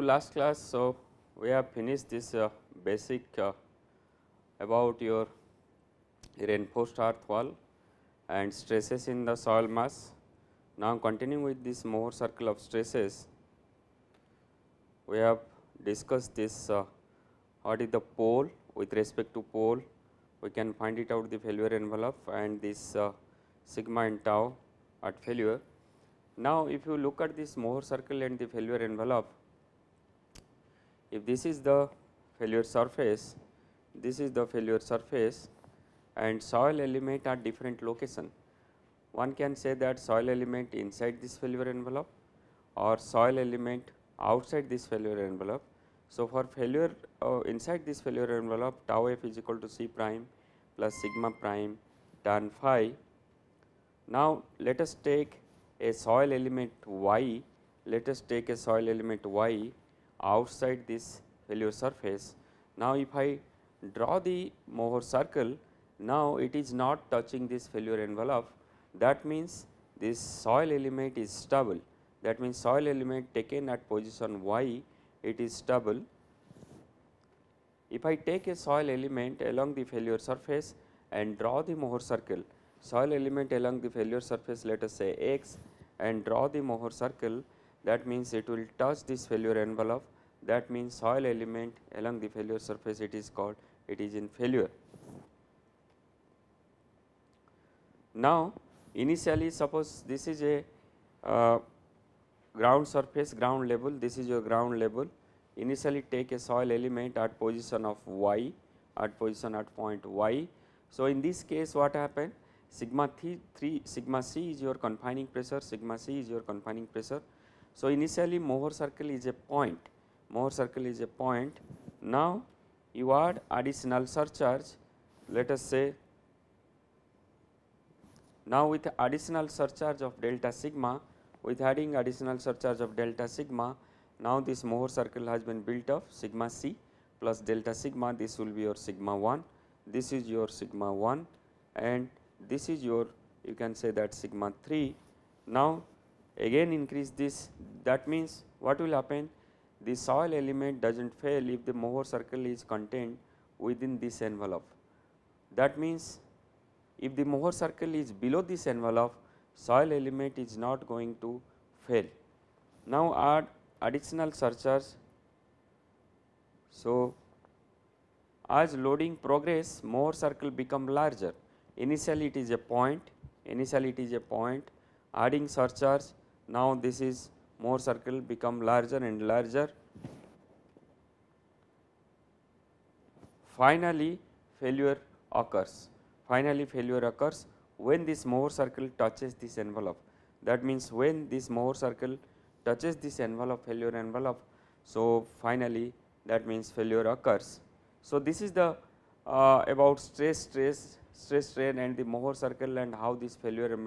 to last class. So, we have finished this uh, basic uh, about your reinforced earth wall and stresses in the soil mass. Now, continuing with this Mohr circle of stresses, we have discussed this uh, what is the pole with respect to pole, we can find it out the failure envelope and this uh, sigma and tau at failure. Now, if you look at this Mohr circle and the failure envelope, if this is the failure surface, this is the failure surface and soil element at different location. One can say that soil element inside this failure envelope or soil element outside this failure envelope. So, for failure uh, inside this failure envelope tau f is equal to c prime plus sigma prime tan phi. Now, let us take a soil element y, let us take a soil element y outside this failure surface. Now, if I draw the Mohr circle, now it is not touching this failure envelope that means this soil element is stable that means soil element taken at position y it is stable. If I take a soil element along the failure surface and draw the Mohr circle soil element along the failure surface let us say x and draw the Mohr circle that means it will touch this failure envelope that means soil element along the failure surface it is called it is in failure. Now, initially suppose this is a uh, ground surface ground level this is your ground level initially take a soil element at position of y at position at point y. So, in this case what happened sigma 3, 3 sigma c is your confining pressure sigma c is your confining pressure so, initially Mohr circle is a point, Mohr circle is a point. Now, you add additional surcharge, let us say now with additional surcharge of delta sigma, with adding additional surcharge of delta sigma, now this Mohr circle has been built of sigma c plus delta sigma, this will be your sigma 1, this is your sigma 1 and this is your you can say that sigma 3. Now, again increase this that means what will happen the soil element does not fail if the Mohr circle is contained within this envelope. That means if the Mohr circle is below this envelope soil element is not going to fail. Now add additional surcharge. So as loading progress Mohr circle become larger initially it is a point initially it is a point adding surcharge now, this is more circle become larger and larger. Finally, failure occurs. Finally, failure occurs when this Mohr circle touches this envelope. That means, when this Mohr circle touches this envelope failure envelope. So, finally, that means failure occurs. So, this is the uh, about stress stress stress strain and the Mohr circle and how this failure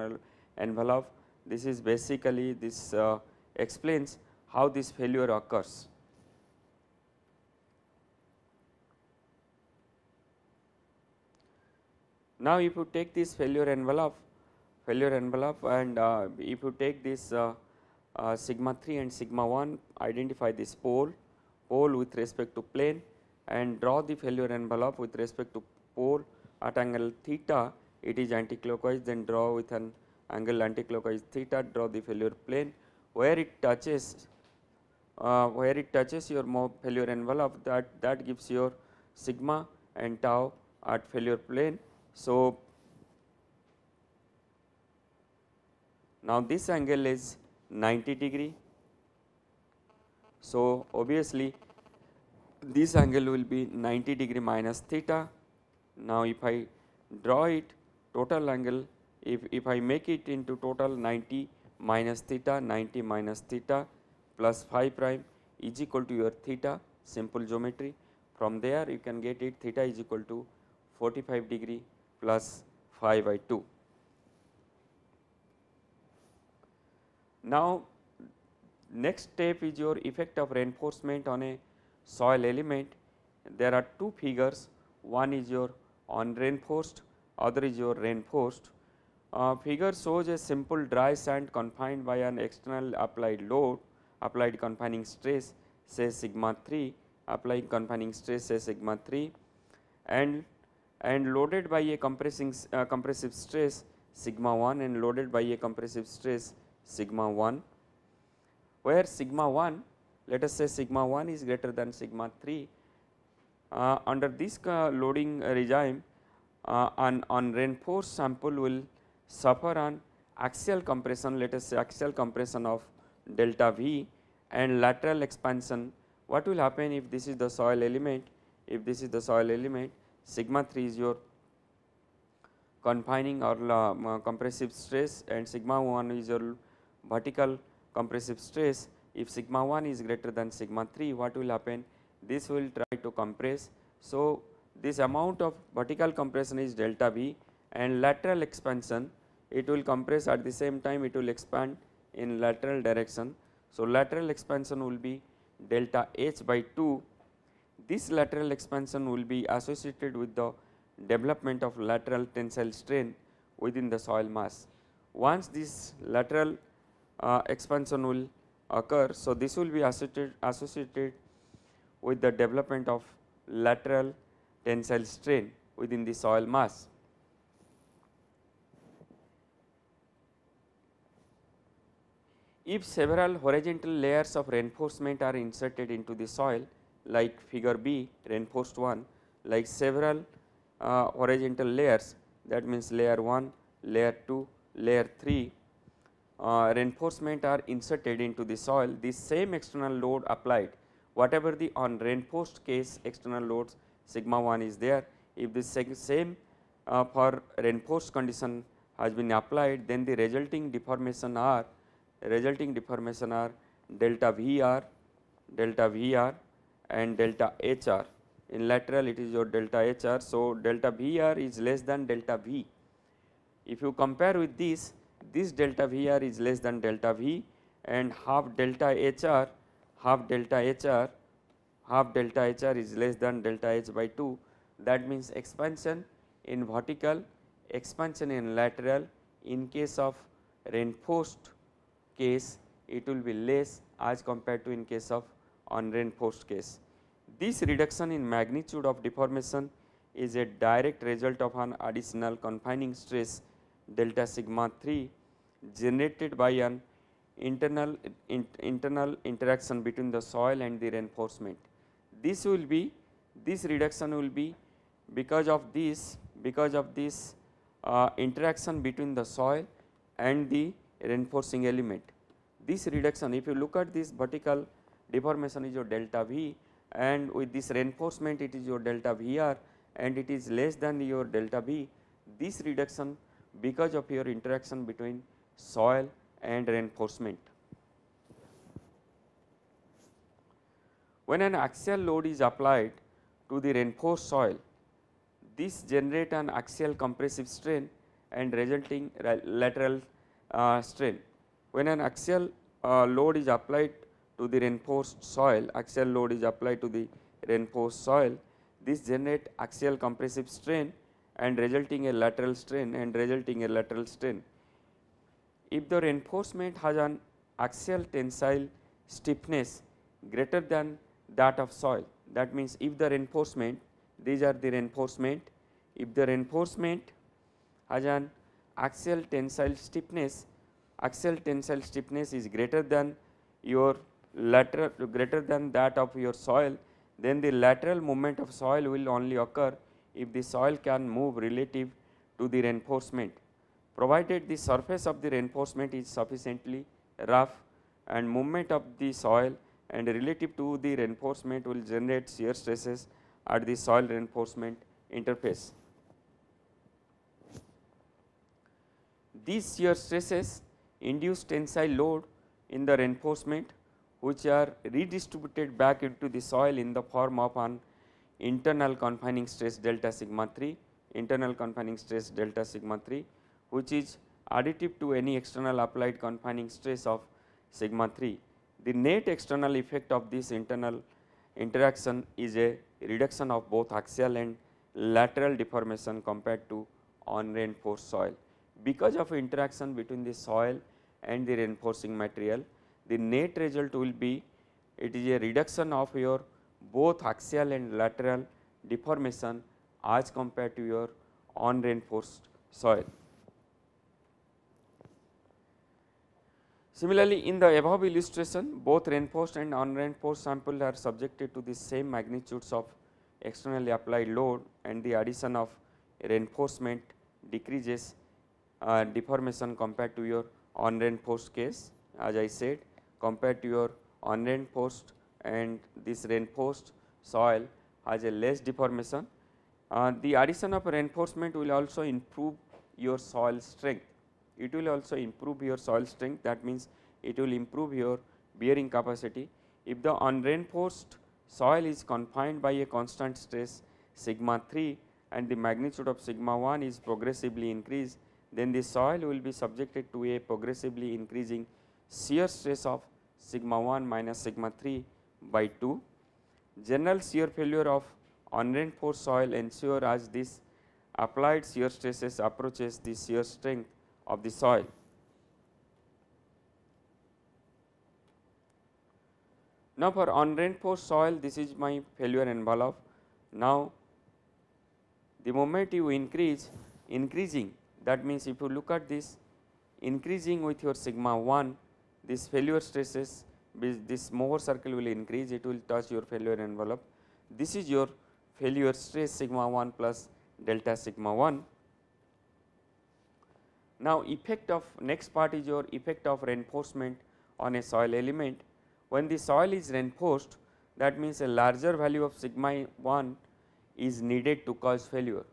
envelope this is basically this uh, explains how this failure occurs. Now, if you take this failure envelope, failure envelope and uh, if you take this uh, uh, sigma 3 and sigma 1, identify this pole, pole with respect to plane and draw the failure envelope with respect to pole at angle theta, it is anticlockwise then draw with an angle anticlockwise theta draw the failure plane where it touches uh, where it touches your failure envelope that that gives your sigma and tau at failure plane. So, now this angle is 90 degree. So, obviously this angle will be 90 degree minus theta. Now, if I draw it total angle if, if I make it into total 90 minus theta 90 minus theta plus phi prime is equal to your theta simple geometry. From there you can get it theta is equal to 45 degree plus phi by 2. Now, next step is your effect of reinforcement on a soil element. There are two figures, one is your unreinforced, other is your reinforced. Uh, figure shows a simple dry sand confined by an external applied load, applied confining stress say sigma 3, applying confining stress say sigma 3 and, and loaded by a compressing uh, compressive stress sigma 1 and loaded by a compressive stress sigma 1, where sigma 1 let us say sigma 1 is greater than sigma 3. Uh, under this uh, loading regime, uh, an reinforced sample will suffer on axial compression let us say axial compression of delta V and lateral expansion what will happen if this is the soil element if this is the soil element sigma 3 is your confining or um, uh, compressive stress and sigma 1 is your vertical compressive stress if sigma 1 is greater than sigma 3 what will happen this will try to compress. So, this amount of vertical compression is delta V and lateral expansion it will compress at the same time it will expand in lateral direction. So, lateral expansion will be delta H by 2. This lateral expansion will be associated with the development of lateral tensile strain within the soil mass. Once this lateral uh, expansion will occur, so this will be associated, associated with the development of lateral tensile strain within the soil mass. If several horizontal layers of reinforcement are inserted into the soil like figure B reinforced one like several uh, horizontal layers that means layer 1, layer 2, layer 3 uh, reinforcement are inserted into the soil the same external load applied whatever the on reinforced case external loads sigma 1 is there if the same uh, for reinforced condition has been applied then the resulting deformation are resulting deformation are delta Vr, delta Vr and delta Hr. In lateral it is your delta Hr. So, delta Vr is less than delta V. If you compare with this, this delta Vr is less than delta V and half delta Hr, half delta Hr, half delta Hr is less than delta H by 2. That means, expansion in vertical, expansion in lateral in case of reinforced case it will be less as compared to in case of unreinforced case. This reduction in magnitude of deformation is a direct result of an additional confining stress delta sigma 3 generated by an internal, in, internal interaction between the soil and the reinforcement. This will be this reduction will be because of this because of this uh, interaction between the soil and the reinforcing element. This reduction if you look at this vertical deformation is your delta V and with this reinforcement it is your delta Vr and it is less than your delta V. This reduction because of your interaction between soil and reinforcement. When an axial load is applied to the reinforced soil, this generate an axial compressive strain and resulting lateral uh, strain. When an axial uh, load is applied to the reinforced soil, axial load is applied to the reinforced soil, this generate axial compressive strain and resulting a lateral strain and resulting a lateral strain. If the reinforcement has an axial tensile stiffness greater than that of soil, that means if the reinforcement, these are the reinforcement, if the reinforcement has an axial tensile stiffness, axial tensile stiffness is greater than your lateral greater than that of your soil, then the lateral movement of soil will only occur if the soil can move relative to the reinforcement, provided the surface of the reinforcement is sufficiently rough and movement of the soil and relative to the reinforcement will generate shear stresses at the soil reinforcement interface. these shear stresses induce tensile load in the reinforcement which are redistributed back into the soil in the form of an internal confining stress delta sigma 3, internal confining stress delta sigma 3 which is additive to any external applied confining stress of sigma 3. The net external effect of this internal interaction is a reduction of both axial and lateral deformation compared to unreinforced soil because of interaction between the soil and the reinforcing material, the net result will be it is a reduction of your both axial and lateral deformation as compared to your unreinforced soil. Similarly, in the above illustration both reinforced and unreinforced samples are subjected to the same magnitudes of externally applied load and the addition of reinforcement decreases uh, deformation compared to your unreinforced case as I said compared to your unreinforced and this reinforced soil has a less deformation. Uh, the addition of reinforcement will also improve your soil strength. It will also improve your soil strength that means it will improve your bearing capacity. If the unreinforced soil is confined by a constant stress sigma 3 and the magnitude of sigma 1 is progressively increased then the soil will be subjected to a progressively increasing shear stress of sigma 1 minus sigma 3 by 2. General shear failure of unreinforced soil ensure as this applied shear stresses approaches the shear strength of the soil. Now, for unreinforced soil this is my failure envelope. Now, the moment you increase increasing that means, if you look at this increasing with your sigma 1, this failure stresses this Mohr circle will increase, it will touch your failure envelope. This is your failure stress sigma 1 plus delta sigma 1. Now, effect of next part is your effect of reinforcement on a soil element. When the soil is reinforced that means, a larger value of sigma 1 is needed to cause failure.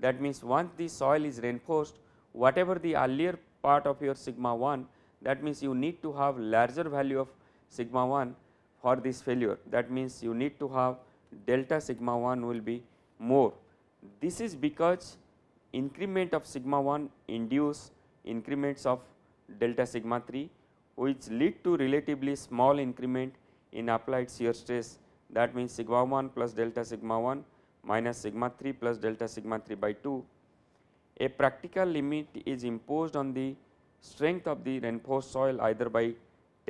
That means, once the soil is reinforced whatever the earlier part of your sigma 1 that means, you need to have larger value of sigma 1 for this failure that means, you need to have delta sigma 1 will be more. This is because increment of sigma 1 induce increments of delta sigma 3 which lead to relatively small increment in applied shear stress that means sigma 1 plus delta sigma 1 minus sigma 3 plus delta sigma 3 by 2. A practical limit is imposed on the strength of the reinforced soil either by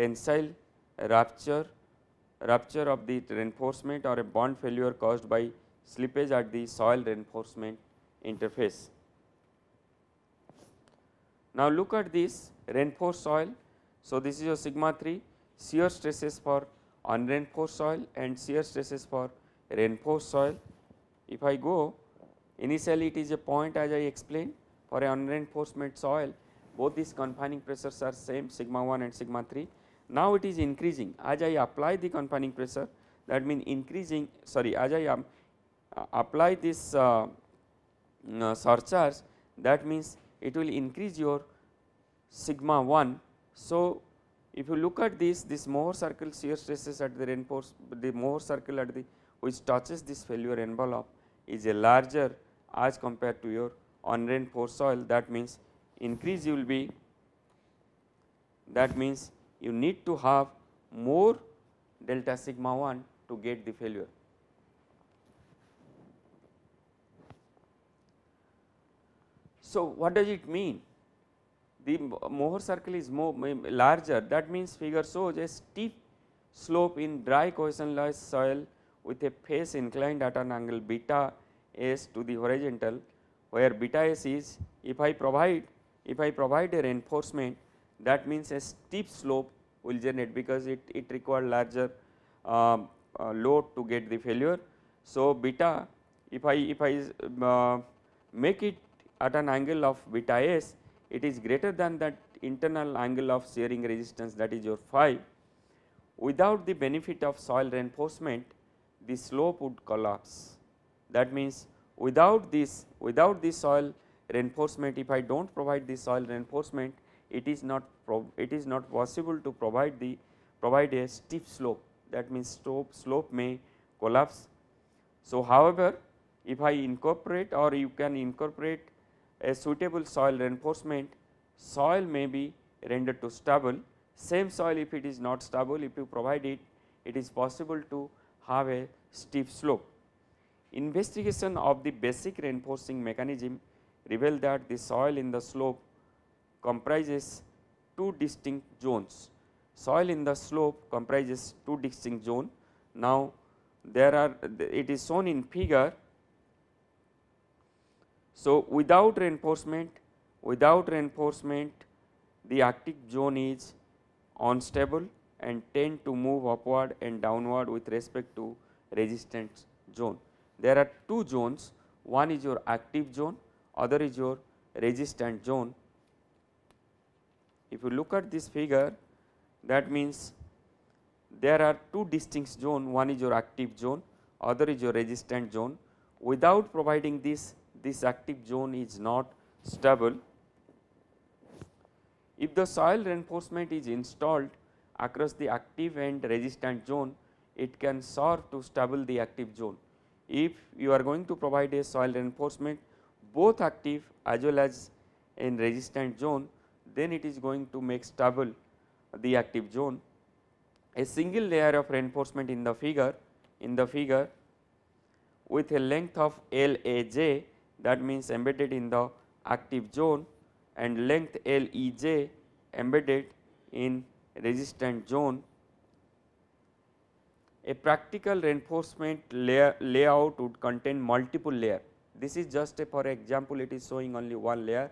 tensile rupture, rupture of the reinforcement or a bond failure caused by slippage at the soil reinforcement interface. Now, look at this reinforced soil. So, this is your sigma 3 shear stresses for unreinforced soil and shear stresses for reinforced soil. If I go initially it is a point as I explained for a unreinforcement soil both these confining pressures are same sigma 1 and sigma 3. Now it is increasing as I apply the confining pressure that means increasing sorry as I am uh, apply this uh, mm, uh, surcharge that means it will increase your sigma 1. So, if you look at this this more circle shear stresses at the reinforce the more circle at the which touches this failure envelope is a larger as compared to your unreinforced soil that means increase you will be that means you need to have more delta sigma 1 to get the failure. So, what does it mean? The Mohr circle is more larger that means figure shows a steep slope in dry cohesionless soil with a face inclined at an angle beta s to the horizontal where beta s is if I provide if I provide a reinforcement that means a steep slope will generate because it, it require larger uh, uh, load to get the failure. So, beta if I if I uh, make it at an angle of beta s it is greater than that internal angle of shearing resistance that is your phi without the benefit of soil reinforcement the slope would collapse that means, without this without this soil reinforcement if I do not provide this soil reinforcement it is not it is not possible to provide the provide a steep slope that means slope slope may collapse. So, however, if I incorporate or you can incorporate a suitable soil reinforcement soil may be rendered to stable same soil if it is not stable if you provide it it is possible to have a steep slope. Investigation of the basic reinforcing mechanism revealed that the soil in the slope comprises two distinct zones. Soil in the slope comprises two distinct zones. Now, there are it is shown in figure. So, without reinforcement, without reinforcement the arctic zone is unstable and tend to move upward and downward with respect to resistance zone there are two zones one is your active zone other is your resistant zone. If you look at this figure that means there are two distinct zone one is your active zone other is your resistant zone without providing this this active zone is not stable. If the soil reinforcement is installed across the active and resistant zone it can serve to stable the active zone if you are going to provide a soil reinforcement both active as well as in resistant zone then it is going to make stable the active zone. A single layer of reinforcement in the figure in the figure with a length of L A j that means embedded in the active zone and length L E j embedded in resistant zone a practical reinforcement layer layout would contain multiple layer. This is just a for example, it is showing only one layer.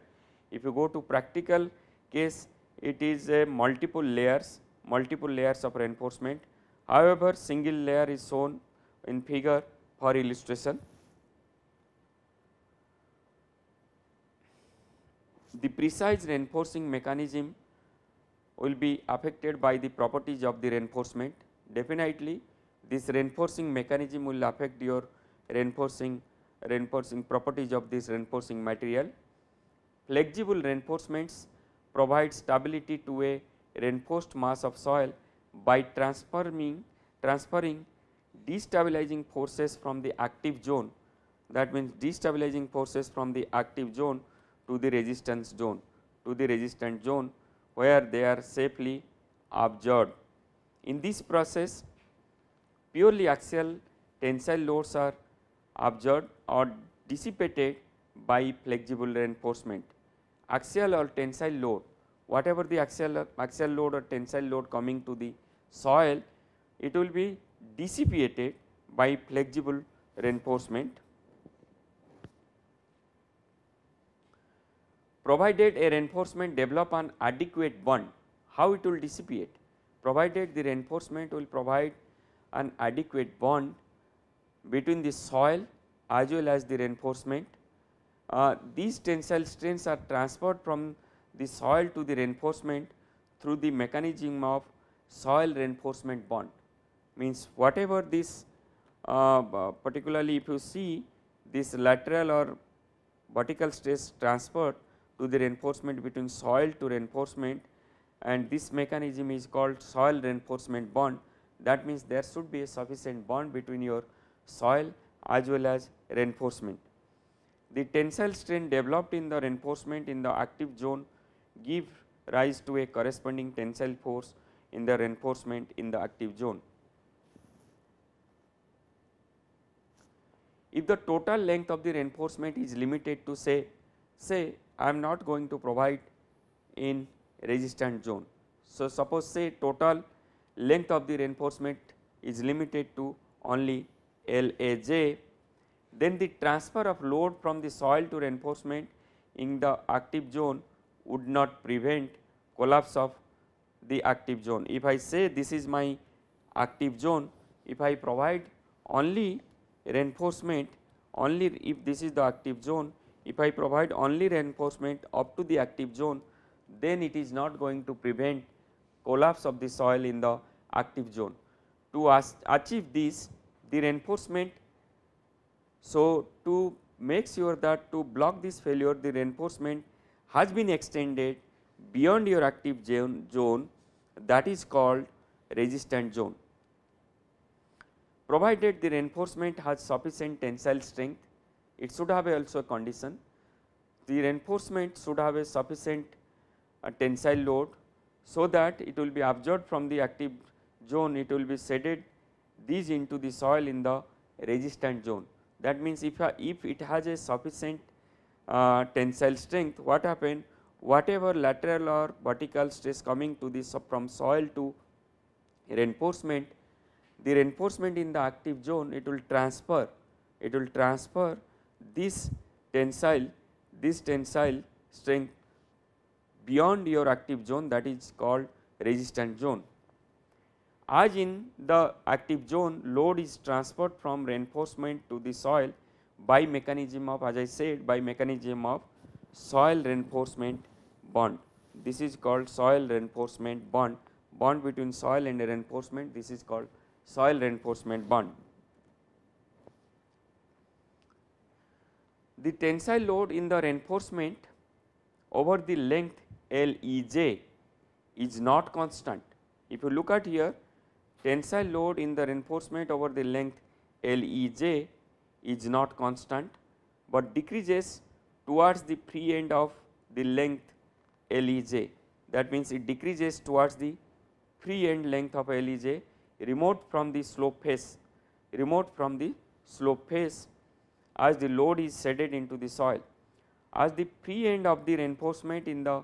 If you go to practical case, it is a multiple layers, multiple layers of reinforcement. However, single layer is shown in figure for illustration. The precise reinforcing mechanism will be affected by the properties of the reinforcement. Definitely, this reinforcing mechanism will affect your reinforcing reinforcing properties of this reinforcing material. Flexible reinforcements provide stability to a reinforced mass of soil by transforming transferring destabilizing forces from the active zone that means destabilizing forces from the active zone to the resistance zone to the resistance zone where they are safely absorbed. In this process purely axial tensile loads are absorbed or dissipated by flexible reinforcement. Axial or tensile load, whatever the axial, axial load or tensile load coming to the soil, it will be dissipated by flexible reinforcement. Provided a reinforcement develop an adequate bond, how it will dissipate? Provided the reinforcement will provide an adequate bond between the soil as well as the reinforcement. Uh, these tensile strains are transferred from the soil to the reinforcement through the mechanism of soil reinforcement bond means whatever this uh, particularly if you see this lateral or vertical stress transfer to the reinforcement between soil to reinforcement and this mechanism is called soil reinforcement bond that means there should be a sufficient bond between your soil as well as reinforcement. The tensile strain developed in the reinforcement in the active zone give rise to a corresponding tensile force in the reinforcement in the active zone. If the total length of the reinforcement is limited to say, say I am not going to provide in resistant zone. So, suppose say total length of the reinforcement is limited to only LAJ. Then the transfer of load from the soil to reinforcement in the active zone would not prevent collapse of the active zone. If I say this is my active zone, if I provide only reinforcement, only if this is the active zone, if I provide only reinforcement up to the active zone, then it is not going to prevent collapse of the soil in the active zone. To achieve this the reinforcement, so to make sure that to block this failure the reinforcement has been extended beyond your active zone that is called resistant zone. Provided the reinforcement has sufficient tensile strength, it should have also a condition. The reinforcement should have a sufficient uh, tensile load so that it will be absorbed from the active zone it will be seeded these into the soil in the resistant zone. That means, if, if it has a sufficient uh, tensile strength what happen whatever lateral or vertical stress coming to this from soil to reinforcement the reinforcement in the active zone it will transfer it will transfer this tensile this tensile strength beyond your active zone that is called resistant zone. As in the active zone load is transferred from reinforcement to the soil by mechanism of as I said by mechanism of soil reinforcement bond. This is called soil reinforcement bond, bond between soil and reinforcement this is called soil reinforcement bond. The tensile load in the reinforcement over the length L E j is not constant. If you look at here tensile load in the reinforcement over the length L E j is not constant, but decreases towards the free end of the length L E j. That means, it decreases towards the free end length of L E j remote from the slope face, remote from the slope face as the load is shaded into the soil. As the free end of the reinforcement in the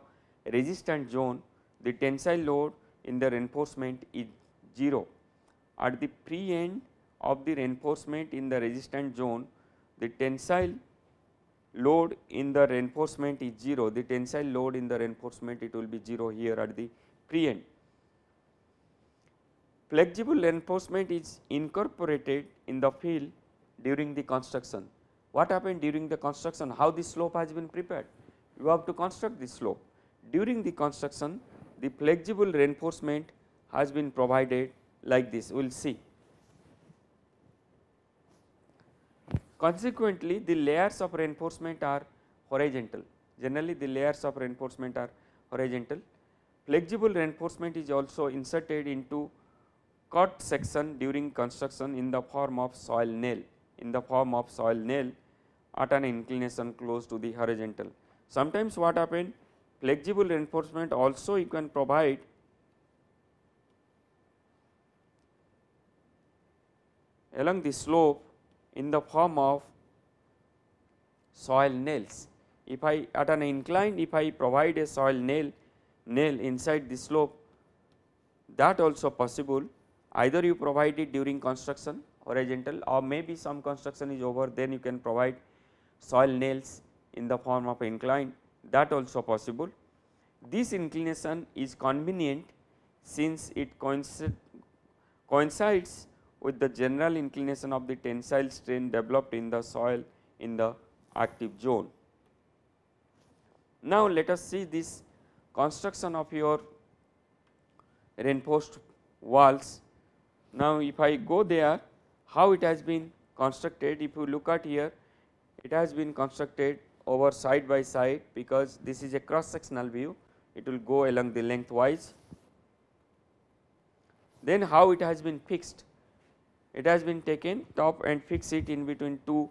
resistance zone the tensile load in the reinforcement is 0. At the pre end of the reinforcement in the resistance zone the tensile load in the reinforcement is 0, the tensile load in the reinforcement it will be 0 here at the pre end. Flexible reinforcement is incorporated in the field during the construction. What happened during the construction? How the slope has been prepared? You have to construct the slope during the construction, the flexible reinforcement has been provided like this, we will see. Consequently, the layers of reinforcement are horizontal, generally the layers of reinforcement are horizontal. Flexible reinforcement is also inserted into cut section during construction in the form of soil nail, in the form of soil nail at an inclination close to the horizontal. Sometimes what happened flexible reinforcement also you can provide along the slope in the form of soil nails. If I at an incline if I provide a soil nail nail inside the slope that also possible either you provide it during construction horizontal or maybe some construction is over then you can provide soil nails in the form of incline that also possible. This inclination is convenient since it coincides with the general inclination of the tensile strain developed in the soil in the active zone. Now, let us see this construction of your reinforced walls. Now, if I go there how it has been constructed if you look at here it has been constructed over side by side because this is a cross sectional view it will go along the lengthwise. Then how it has been fixed? It has been taken top and fix it in between two,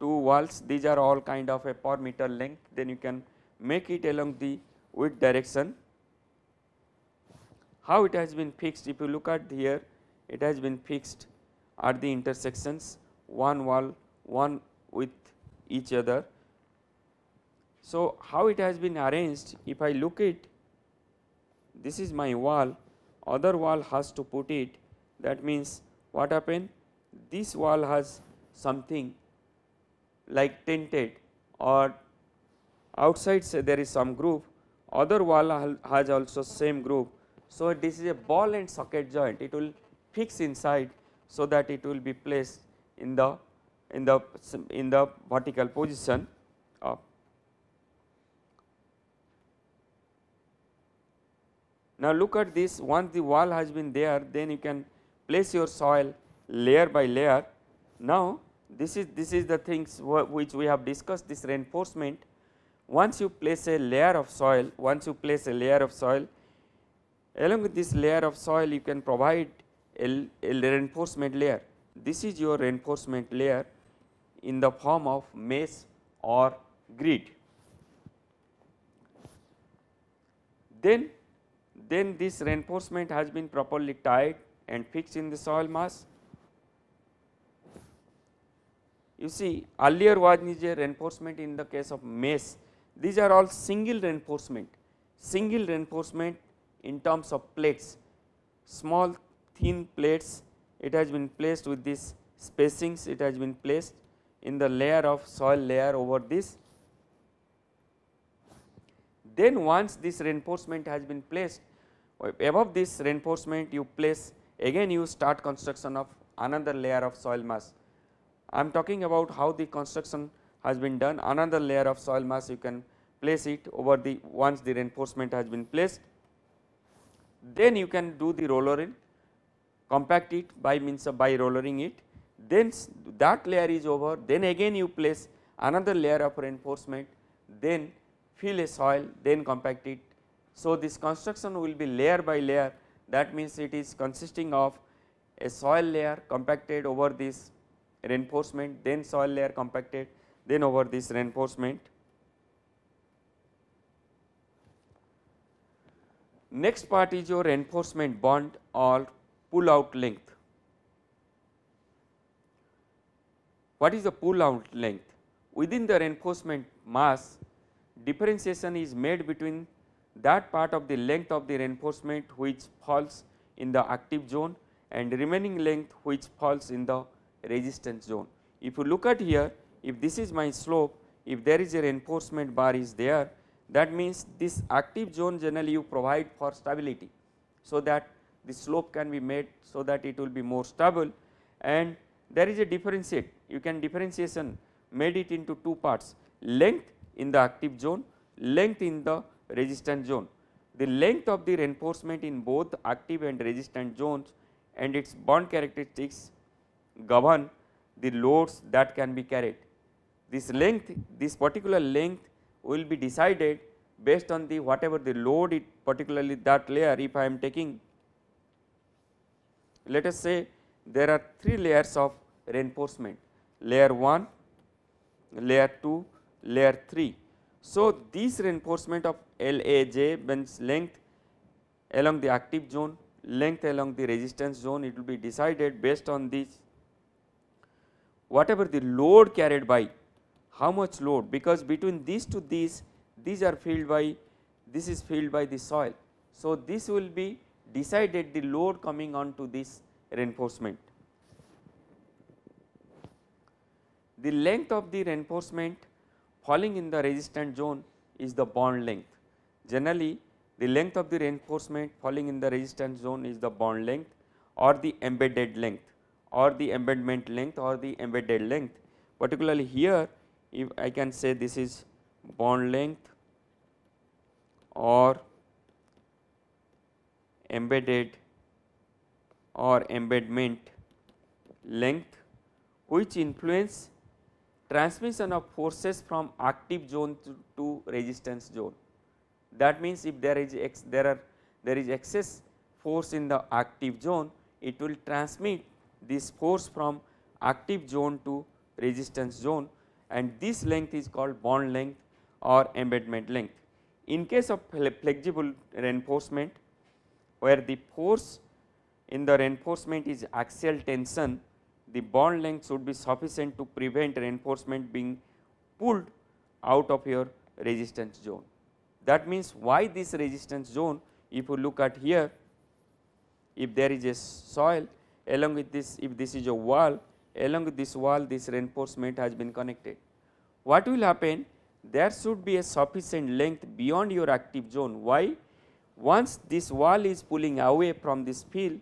two walls these are all kind of a per meter length then you can make it along the width direction. How it has been fixed if you look at here it has been fixed at the intersections one wall one with each other so, how it has been arranged if I look it this is my wall other wall has to put it that means what happened? this wall has something like tinted or outside say there is some group other wall has also same group. So, this is a ball and socket joint it will fix inside so that it will be placed in the in the in the vertical position of Now look at this once the wall has been there then you can place your soil layer by layer. Now this is this is the things which we have discussed this reinforcement once you place a layer of soil once you place a layer of soil along with this layer of soil you can provide a, a reinforcement layer this is your reinforcement layer in the form of mesh or grid. Then then this reinforcement has been properly tied and fixed in the soil mass. You see earlier was a reinforcement in the case of mass. these are all single reinforcement, single reinforcement in terms of plates, small thin plates it has been placed with this spacings it has been placed in the layer of soil layer over this. Then once this reinforcement has been placed above this reinforcement you place again you start construction of another layer of soil mass. I am talking about how the construction has been done another layer of soil mass you can place it over the once the reinforcement has been placed. Then you can do the roller in compact it by means of by rollering it then that layer is over then again you place another layer of reinforcement then fill a soil then compact it so, this construction will be layer by layer that means it is consisting of a soil layer compacted over this reinforcement then soil layer compacted then over this reinforcement. Next part is your reinforcement bond or pull out length. What is the pull out length? Within the reinforcement mass differentiation is made between that part of the length of the reinforcement which falls in the active zone and remaining length which falls in the resistance zone. If you look at here, if this is my slope, if there is a reinforcement bar is there, that means this active zone generally you provide for stability. So, that the slope can be made so that it will be more stable and there is a differentiate, you can differentiation made it into two parts length in the active zone, length in the resistance zone. The length of the reinforcement in both active and resistant zones and its bond characteristics govern the loads that can be carried. This length, this particular length will be decided based on the whatever the load it particularly that layer if I am taking let us say there are 3 layers of reinforcement layer 1, layer 2, layer 3. So, this reinforcement of LAJ means length along the active zone, length along the resistance zone it will be decided based on this whatever the load carried by how much load because between these to these these are filled by this is filled by the soil. So, this will be decided the load coming on to this reinforcement. The length of the reinforcement falling in the resistant zone is the bond length. Generally, the length of the reinforcement falling in the resistance zone is the bond length or the embedded length or the embedment length or the embedded length. Particularly here, if I can say this is bond length or embedded or embedment length which influence transmission of forces from active zone to, to resistance zone. That means, if there is ex, there are there is excess force in the active zone, it will transmit this force from active zone to resistance zone and this length is called bond length or embedment length. In case of flexible reinforcement where the force in the reinforcement is axial tension, the bond length should be sufficient to prevent reinforcement being pulled out of your resistance zone. That means, why this resistance zone if you look at here if there is a soil along with this if this is a wall along with this wall this reinforcement has been connected. What will happen there should be a sufficient length beyond your active zone why once this wall is pulling away from this field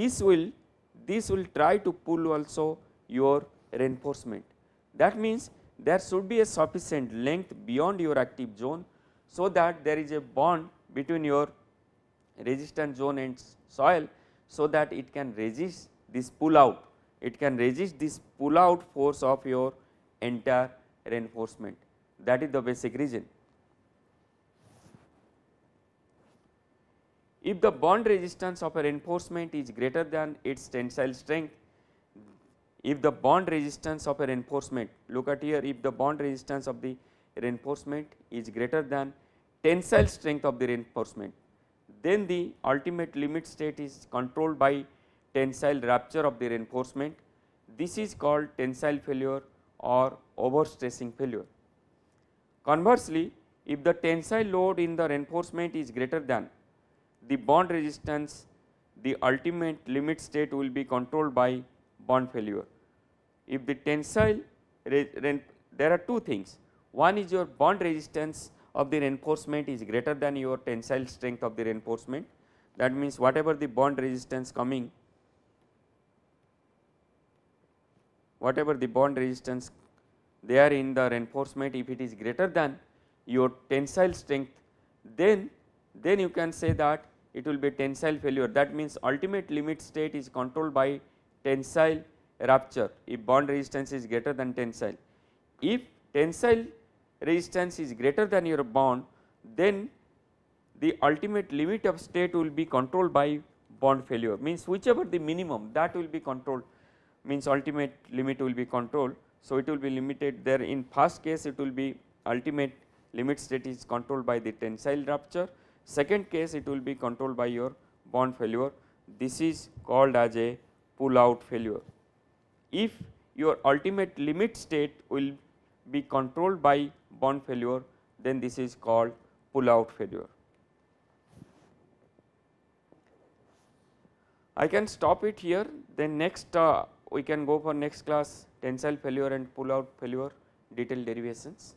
this will this will try to pull also your reinforcement. That means, there should be a sufficient length beyond your active zone so that there is a bond between your resistant zone and soil so that it can resist this pull out it can resist this pull out force of your entire reinforcement that is the basic reason. If the bond resistance of a reinforcement is greater than its tensile strength, if the bond resistance of a reinforcement look at here if the bond resistance of the reinforcement is greater than tensile strength of the reinforcement. Then the ultimate limit state is controlled by tensile rupture of the reinforcement. This is called tensile failure or overstressing failure. Conversely, if the tensile load in the reinforcement is greater than the bond resistance, the ultimate limit state will be controlled by bond failure. If the tensile, there are two things, one is your bond resistance of the reinforcement is greater than your tensile strength of the reinforcement. That means, whatever the bond resistance coming, whatever the bond resistance there in the reinforcement if it is greater than your tensile strength, then, then you can say that it will be tensile failure. That means, ultimate limit state is controlled by tensile rupture if bond resistance is greater than tensile. If tensile resistance is greater than your bond then the ultimate limit of state will be controlled by bond failure means whichever the minimum that will be controlled means ultimate limit will be controlled. So, it will be limited there in first case it will be ultimate limit state is controlled by the tensile rupture, second case it will be controlled by your bond failure this is called as a pull out failure. If your ultimate limit state will be controlled by bond failure then this is called pull out failure. I can stop it here then next uh, we can go for next class tensile failure and pull out failure detailed derivations.